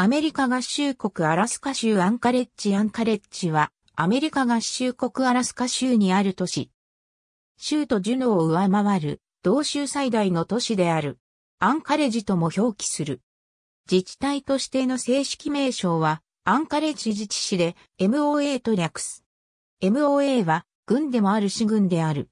アメリカ合衆国アラスカ州アンカレッジアンカレッジは、アメリカ合衆国アラスカ州にある都市。州とジュノを上回る、同州最大の都市である。アンカレジとも表記する。自治体としての正式名称は、アンカレッジ自治市で、MOA と略す。MOA は、軍でもある市軍である。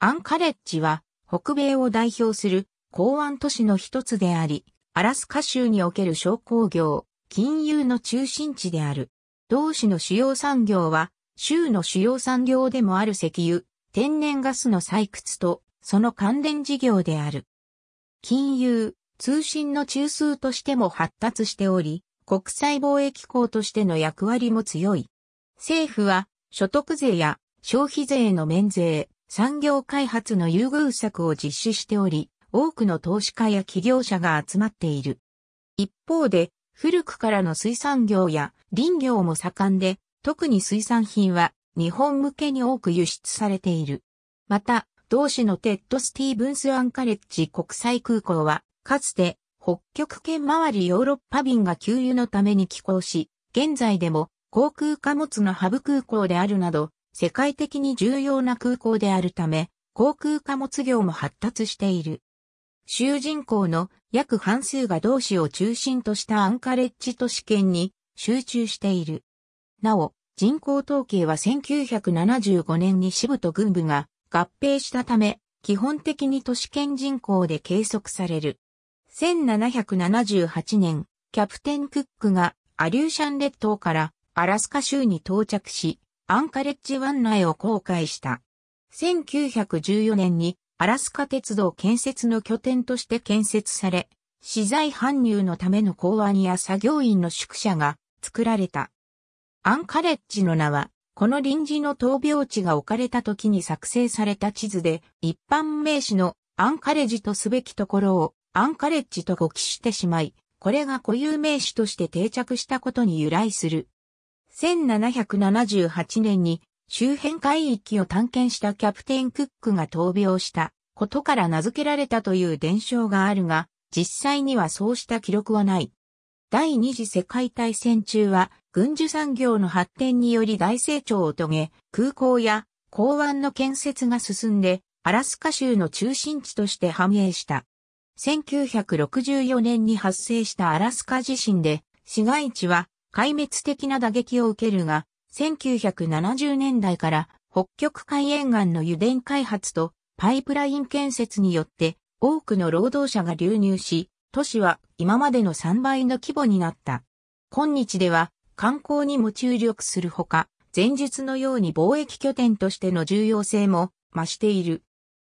アンカレッジは、北米を代表する、港湾都市の一つであり、アラスカ州における商工業、金融の中心地である。同市の主要産業は、州の主要産業でもある石油、天然ガスの採掘と、その関連事業である。金融、通信の中枢としても発達しており、国際貿易港としての役割も強い。政府は、所得税や消費税の免税、産業開発の優遇策を実施しており、多くの投資家や企業者が集まっている。一方で、古くからの水産業や林業も盛んで、特に水産品は日本向けに多く輸出されている。また、同市のテッド・スティーブンス・アンカレッジ国際空港は、かつて北極圏周りヨーロッパ便が給油のために寄港し、現在でも航空貨物のハブ空港であるなど、世界的に重要な空港であるため、航空貨物業も発達している。州人口の約半数が同市を中心としたアンカレッジ都市圏に集中している。なお、人口統計は1975年に支部と軍部が合併したため、基本的に都市圏人口で計測される。1778年、キャプテン・クックがアリューシャン列島からアラスカ州に到着し、アンカレッジ湾内を航海した。1914年にアラスカ鉄道建設の拠点として建設され、資材搬入のための港湾や作業員の宿舎が作られた。アンカレッジの名は、この臨時の闘病地が置かれた時に作成された地図で、一般名詞のアンカレッジとすべきところをアンカレッジと誤記してしまい、これが固有名詞として定着したことに由来する。1778年に周辺海域を探検したキャプテン・クックが闘病したことから名付けられたという伝承があるが、実際にはそうした記録はない。第二次世界大戦中は軍需産業の発展により大成長を遂げ、空港や港湾の建設が進んで、アラスカ州の中心地として繁栄した。1964年に発生したアラスカ地震で、市街地は壊滅的な打撃を受けるが、1970年代から北極海沿岸の油田開発とパイプライン建設によって多くの労働者が流入し、都市は今までの3倍の規模になった。今日では観光にも注力するほか、前述のように貿易拠点としての重要性も増している。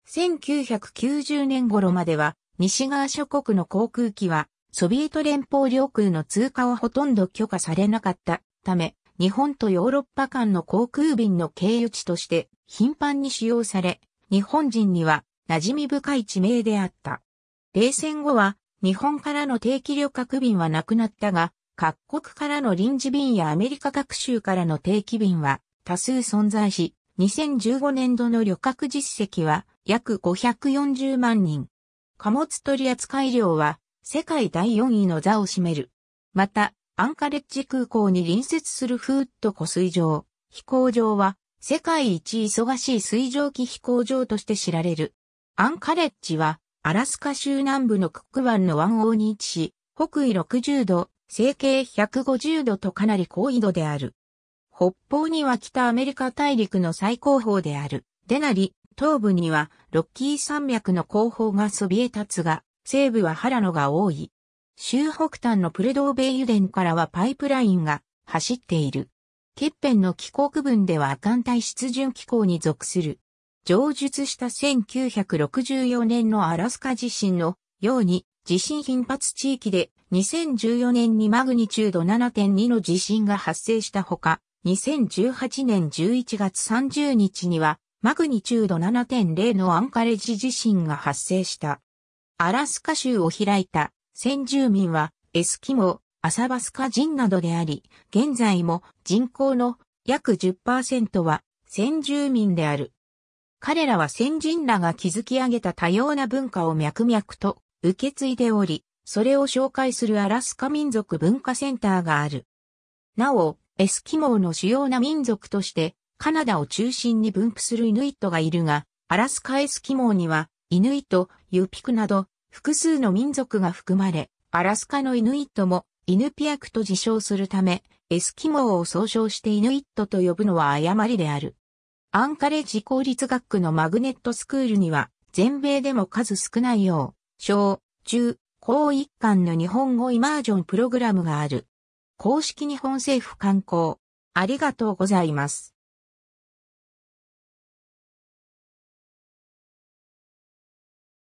1990年頃までは西側諸国の航空機はソビエト連邦領空の通過をほとんど許可されなかったため、日本とヨーロッパ間の航空便の経由地として頻繁に使用され、日本人には馴染み深い地名であった。冷戦後は日本からの定期旅客便はなくなったが、各国からの臨時便やアメリカ各州からの定期便は多数存在し、2015年度の旅客実績は約540万人。貨物取扱量は世界第4位の座を占める。また、アンカレッジ空港に隣接するフーット湖水上、飛行場は、世界一忙しい水蒸気飛行場として知られる。アンカレッジは、アラスカ州南部のクック湾の湾王に位置し、北緯60度、西経150度とかなり高緯度である。北方には北アメリカ大陸の最高峰である、デナリ、東部にはロッキー山脈の後方がそびえ立つが、西部は原野が多い。州北端のプルドーベイ油田からはパイプラインが走っている。欠片の気候区分では亜寒帯湿潤気候に属する。上述した1964年のアラスカ地震のように地震頻発地域で2014年にマグニチュード7.2の地震が発生したほか、2018年11月30日にはマグニチュード7.0のアンカレジ地震が発生した。アラスカ州を開いた先住民はエスキモ、アサバスカ人などであり、現在も人口の約10%は先住民である。彼らは先人らが築き上げた多様な文化を脈々と受け継いでおり、それを紹介するアラスカ民族文化センターがある。なお、エスキモーの主要な民族として、カナダを中心に分布するイヌイットがいるが、アラスカエスキモーには、イヌイット、ユピクなど、複数の民族が含まれ、アラスカのイヌイットもイヌピアクと自称するため、エスキモーを総称してイヌイットと呼ぶのは誤りである。アンカレッジ公立学区のマグネットスクールには、全米でも数少ないよう、小、中、高一貫の日本語イマージョンプログラムがある。公式日本政府観光。ありがとうございます。